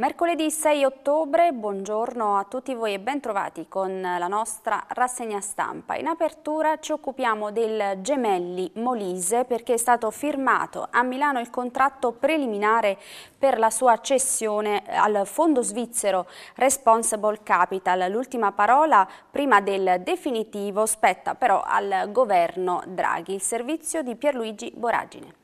Mercoledì 6 ottobre, buongiorno a tutti voi e bentrovati con la nostra rassegna stampa. In apertura ci occupiamo del Gemelli Molise perché è stato firmato a Milano il contratto preliminare per la sua cessione al fondo svizzero Responsible Capital. L'ultima parola prima del definitivo spetta però al governo Draghi. Il servizio di Pierluigi Boragine.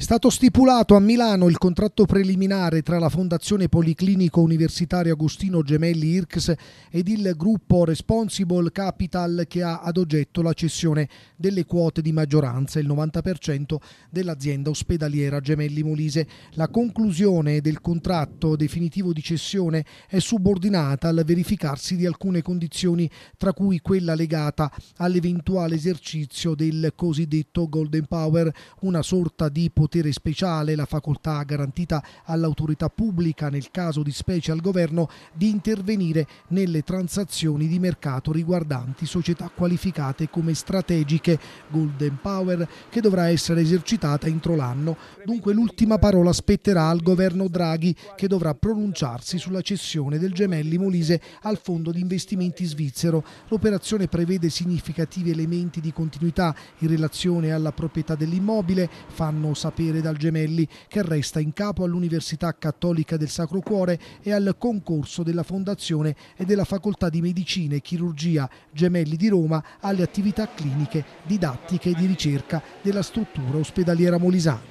È stato stipulato a Milano il contratto preliminare tra la Fondazione Policlinico Universitario Agostino Gemelli IRCS ed il gruppo Responsible Capital che ha ad oggetto la cessione delle quote di maggioranza, il 90% dell'azienda ospedaliera Gemelli Molise. La conclusione del contratto definitivo di cessione è subordinata al verificarsi di alcune condizioni, tra cui quella legata all'eventuale esercizio del cosiddetto Golden Power, una sorta di potere potere speciale, la facoltà garantita all'autorità pubblica, nel caso di specie al governo, di intervenire nelle transazioni di mercato riguardanti società qualificate come strategiche, Golden Power, che dovrà essere esercitata entro l'anno. Dunque l'ultima parola spetterà al governo Draghi, che dovrà pronunciarsi sulla cessione del Gemelli Molise al Fondo di Investimenti Svizzero. L'operazione prevede significativi elementi di continuità in relazione alla proprietà dell'immobile, fanno sapere sapere dal Gemelli, che resta in capo all'Università Cattolica del Sacro Cuore e al concorso della Fondazione e della Facoltà di Medicina e Chirurgia Gemelli di Roma alle attività cliniche, didattiche e di ricerca della struttura ospedaliera molisana.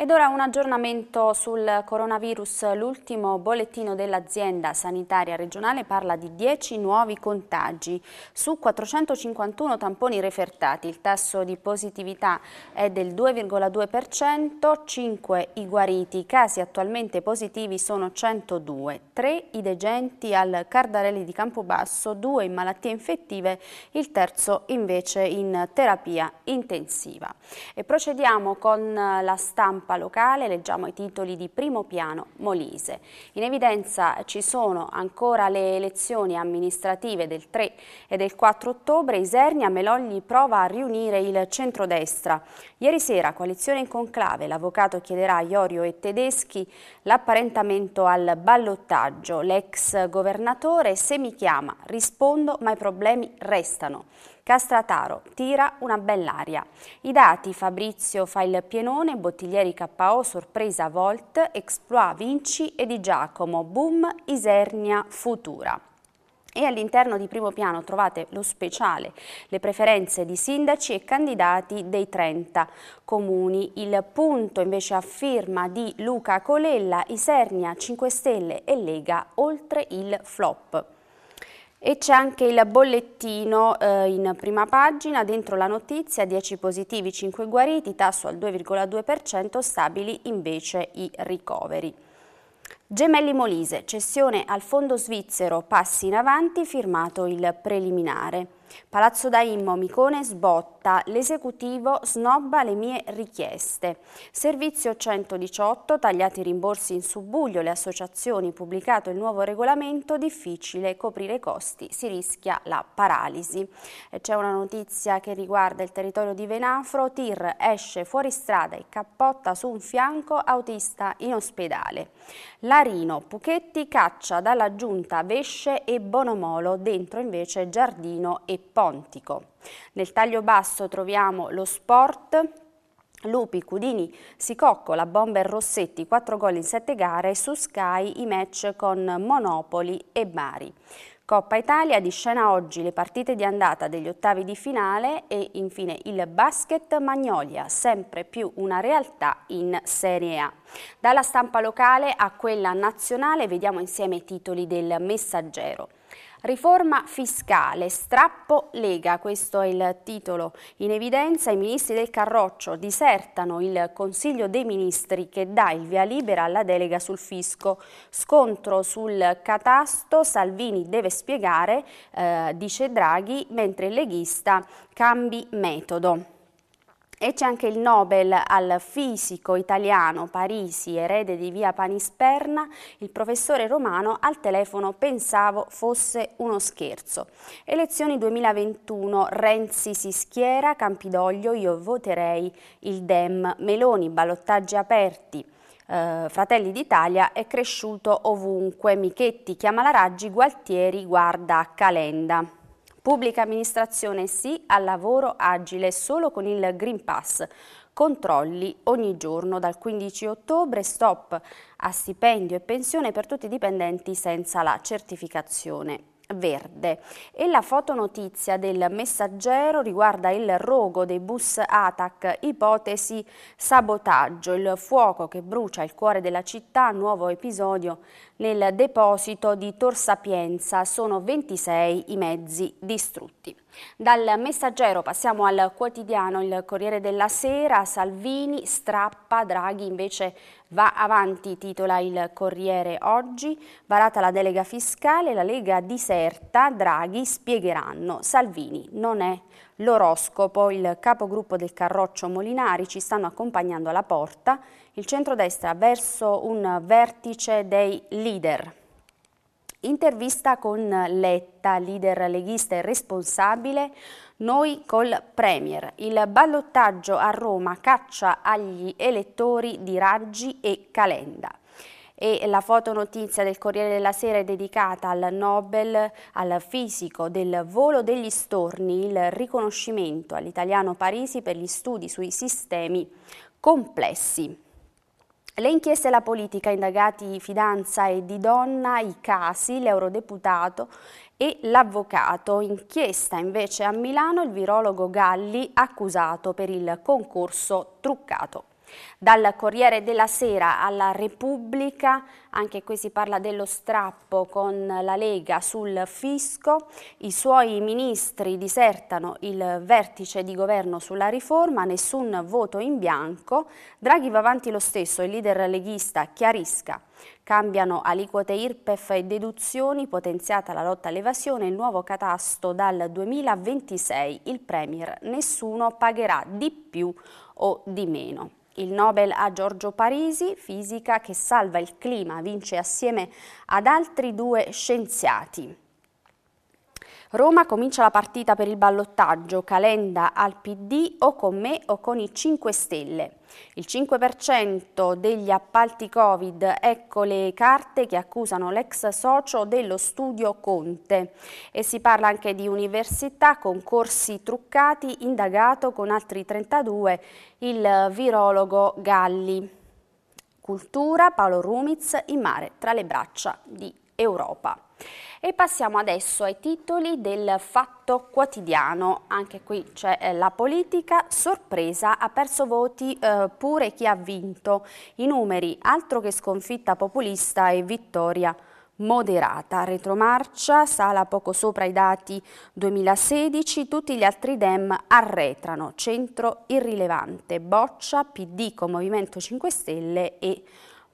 Ed ora un aggiornamento sul coronavirus. L'ultimo bollettino dell'azienda sanitaria regionale parla di 10 nuovi contagi su 451 tamponi refertati. Il tasso di positività è del 2,2%, 5 i guariti. I casi attualmente positivi sono 102, 3 i degenti al Cardarelli di Campobasso, 2 in malattie infettive, il terzo invece in terapia intensiva. E procediamo con la stampa stampa locale leggiamo i titoli di primo piano Molise. In evidenza ci sono ancora le elezioni amministrative del 3 e del 4 ottobre. Isernia Melogli prova a riunire il centrodestra. Ieri sera, coalizione in conclave, l'avvocato chiederà a Iorio e Tedeschi l'apparentamento al ballottaggio. L'ex governatore, se mi chiama, rispondo, ma i problemi restano. Castrataro tira una bell'aria. I dati Fabrizio fa il pienone, Bottiglieri KO, sorpresa Volt, Exploit Vinci e Di Giacomo, Boom, Isernia, Futura e all'interno di primo piano trovate lo speciale, le preferenze di sindaci e candidati dei 30 comuni. Il punto invece a firma di Luca Colella, Isernia, 5 Stelle e Lega oltre il flop. E c'è anche il bollettino eh, in prima pagina, dentro la notizia, 10 positivi, 5 guariti, tasso al 2,2%, stabili invece i ricoveri. Gemelli Molise, cessione al fondo svizzero, passi in avanti, firmato il preliminare. Palazzo da Immo, Micone, Sbotto diretta, l'esecutivo snobba le mie richieste. Servizio 118, tagliati i rimborsi in subbuglio, le associazioni, pubblicato il nuovo regolamento, difficile coprire i costi, si rischia la paralisi. C'è una notizia che riguarda il territorio di Venafro, Tir esce fuori strada e cappotta su un fianco autista in ospedale. Larino, Puchetti caccia dalla giunta Vesce e Bonomolo, dentro invece Giardino e Pontico. Nel taglio basso troviamo lo Sport, Lupi, Cudini, Sicoccola, Bomber, Rossetti, 4 gol in 7 gare, su Sky i match con Monopoli e Bari. Coppa Italia di scena oggi le partite di andata degli ottavi di finale e infine il basket Magnolia, sempre più una realtà in Serie A. Dalla stampa locale a quella nazionale vediamo insieme i titoli del messaggero. Riforma fiscale, strappo Lega, questo è il titolo. In evidenza i ministri del Carroccio disertano il Consiglio dei Ministri che dà il via libera alla delega sul fisco. Scontro sul catasto, Salvini deve spiegare, eh, dice Draghi, mentre il leghista cambi metodo. E c'è anche il Nobel al fisico italiano Parisi, erede di via Panisperna, il professore romano al telefono pensavo fosse uno scherzo. Elezioni 2021, Renzi si schiera, Campidoglio, io voterei il Dem, Meloni, ballottaggi aperti. Eh, Fratelli d'Italia è cresciuto ovunque, Michetti chiama la Raggi, Gualtieri guarda Calenda. Pubblica amministrazione sì al lavoro agile solo con il Green Pass. Controlli ogni giorno dal 15 ottobre, stop a stipendio e pensione per tutti i dipendenti senza la certificazione verde. E la fotonotizia del messaggero riguarda il rogo dei bus ATAC, ipotesi sabotaggio, il fuoco che brucia il cuore della città, nuovo episodio nel deposito di Tor Sapienza, sono 26 i mezzi distrutti. Dal messaggero passiamo al quotidiano Il Corriere della Sera, Salvini strappa, Draghi invece Va avanti, titola il Corriere oggi, varata la delega fiscale, la Lega diserta, Draghi spiegheranno, Salvini non è l'oroscopo, il capogruppo del Carroccio Molinari ci stanno accompagnando alla porta, il centrodestra verso un vertice dei leader. Intervista con Letta, leader leghista e responsabile, noi col Premier. Il ballottaggio a Roma caccia agli elettori di Raggi e Calenda e la fotonotizia del Corriere della Sera è dedicata al Nobel, al fisico del volo degli storni, il riconoscimento all'italiano Parisi per gli studi sui sistemi complessi. Le inchieste e la politica, indagati Fidanza e Di Donna, i casi, l'eurodeputato e l'avvocato. Inchiesta invece a Milano il virologo Galli accusato per il concorso truccato. Dal Corriere della Sera alla Repubblica, anche qui si parla dello strappo con la Lega sul fisco, i suoi ministri disertano il vertice di governo sulla riforma, nessun voto in bianco, Draghi va avanti lo stesso, il leader leghista chiarisca Cambiano aliquote IRPEF e deduzioni, potenziata la lotta all'evasione, il nuovo catasto dal 2026. Il Premier nessuno pagherà di più o di meno il Nobel a Giorgio Parisi, fisica che salva il clima, vince assieme ad altri due scienziati. Roma comincia la partita per il ballottaggio, Calenda al PD o con me o con i 5 Stelle. Il 5% degli appalti Covid, ecco le carte che accusano l'ex socio dello studio Conte. E si parla anche di università, concorsi truccati, indagato con altri 32 il virologo Galli. Cultura, Paolo Rumiz in mare tra le braccia di Europa. E passiamo adesso ai titoli del Fatto Quotidiano. Anche qui c'è eh, la politica. Sorpresa, ha perso voti eh, pure chi ha vinto. I numeri, altro che sconfitta populista e vittoria moderata. Retromarcia sala poco sopra i dati 2016, tutti gli altri dem arretrano, centro irrilevante, boccia PD con Movimento 5 Stelle e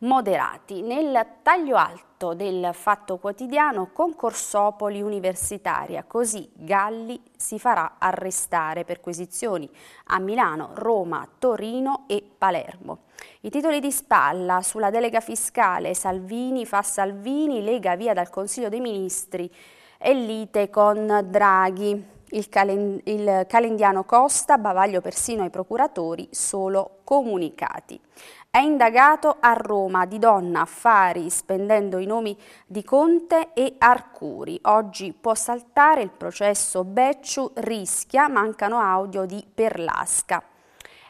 moderati. Nel taglio alto del Fatto Quotidiano concorsopoli universitaria, così Galli si farà arrestare per quisizioni a Milano, Roma, Torino e Palermo. I titoli di spalla sulla delega fiscale Salvini fa Salvini, Lega via dal Consiglio dei Ministri e lite con Draghi. Il, calen il, calendiano Costa, bavaglio persino ai procuratori, solo comunicati. È indagato a Roma di donna affari spendendo i nomi di Conte e Arcuri. Oggi può saltare il processo Becciu rischia, mancano audio di Perlasca.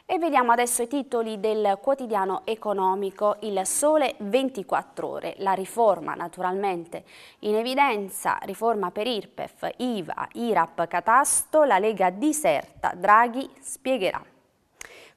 E vediamo adesso i titoli del quotidiano economico Il Sole 24 Ore. La riforma naturalmente in evidenza, riforma per IRPEF, IVA, IRAP, Catasto, la Lega diserta, Draghi spiegherà.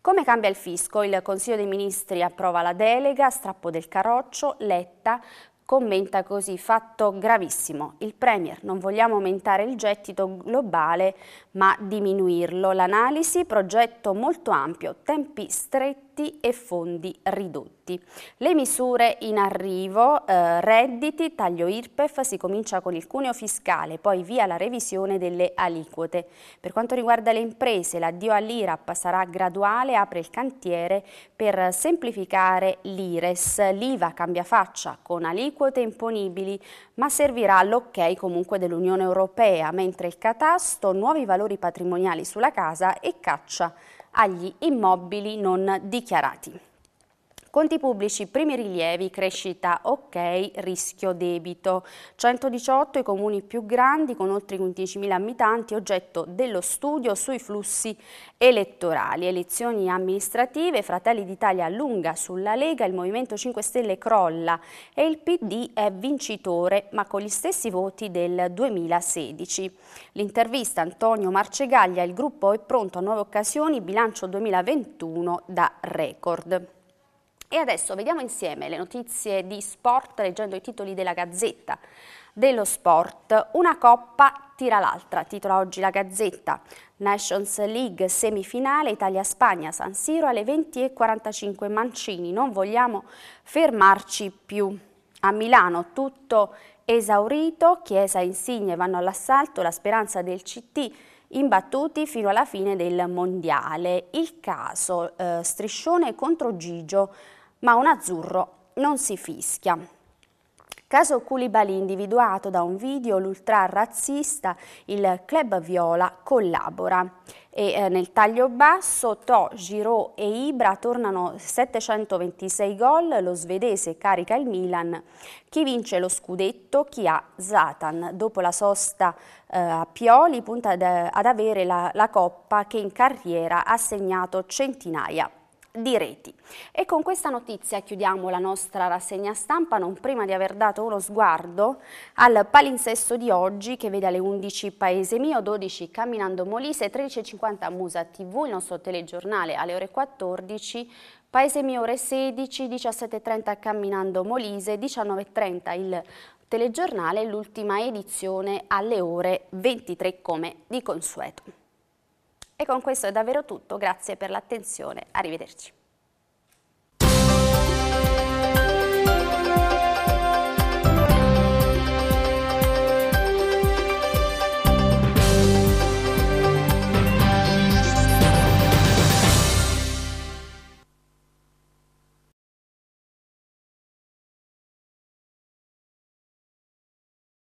Come cambia il fisco? Il Consiglio dei Ministri approva la delega, strappo del carroccio, letta, commenta così fatto gravissimo. Il Premier non vogliamo aumentare il gettito globale ma diminuirlo. L'analisi, progetto molto ampio, tempi stretti tetti e fondi ridotti. Le misure in arrivo, eh, redditi, taglio IRPEF, si comincia con il cuneo fiscale, poi via la revisione delle aliquote. Per quanto riguarda le imprese, l'addio all'IRAP sarà graduale, apre il cantiere per semplificare l'IRES. L'IVA cambia faccia con aliquote imponibili, ma servirà l'ok comunque dell'Unione Europea, mentre il catasto, nuovi valori patrimoniali sulla casa e caccia agli immobili non dichiarati. Conti pubblici, primi rilievi, crescita ok, rischio debito. 118 i comuni più grandi con oltre 15.000 abitanti oggetto dello studio sui flussi elettorali. Elezioni amministrative, Fratelli d'Italia allunga sulla Lega, il Movimento 5 Stelle crolla e il PD è vincitore ma con gli stessi voti del 2016. L'intervista Antonio Marcegaglia, il gruppo è pronto a nuove occasioni, bilancio 2021 da record. E adesso vediamo insieme le notizie di sport leggendo i titoli della Gazzetta. Dello sport, una coppa tira l'altra, titola oggi la Gazzetta. Nations League semifinale Italia-Spagna, San Siro alle 20.45 Mancini, non vogliamo fermarci più. A Milano tutto esaurito, Chiesa e Insigne vanno all'assalto, la speranza del CT imbattuti fino alla fine del mondiale. Il caso eh, Striscione contro Gigio ma un azzurro non si fischia. Caso Koulibaly individuato da un video, l'ultra razzista, il club viola collabora. E, eh, nel taglio basso To, Giroud e Ibra tornano 726 gol, lo svedese carica il Milan. Chi vince lo scudetto? Chi ha Zatan. Dopo la sosta eh, a Pioli punta ad, ad avere la, la coppa che in carriera ha segnato centinaia di reti. E con questa notizia chiudiamo la nostra rassegna stampa, non prima di aver dato uno sguardo al palinsesto di oggi che vede alle 11 Paese Mio, 12 Camminando Molise, 13.50 Musa TV, il nostro telegiornale alle ore 14, Paese Mio ore 16, 17.30 Camminando Molise, 19.30 il telegiornale, l'ultima edizione alle ore 23 come di consueto. E con questo è davvero tutto, grazie per l'attenzione, arrivederci.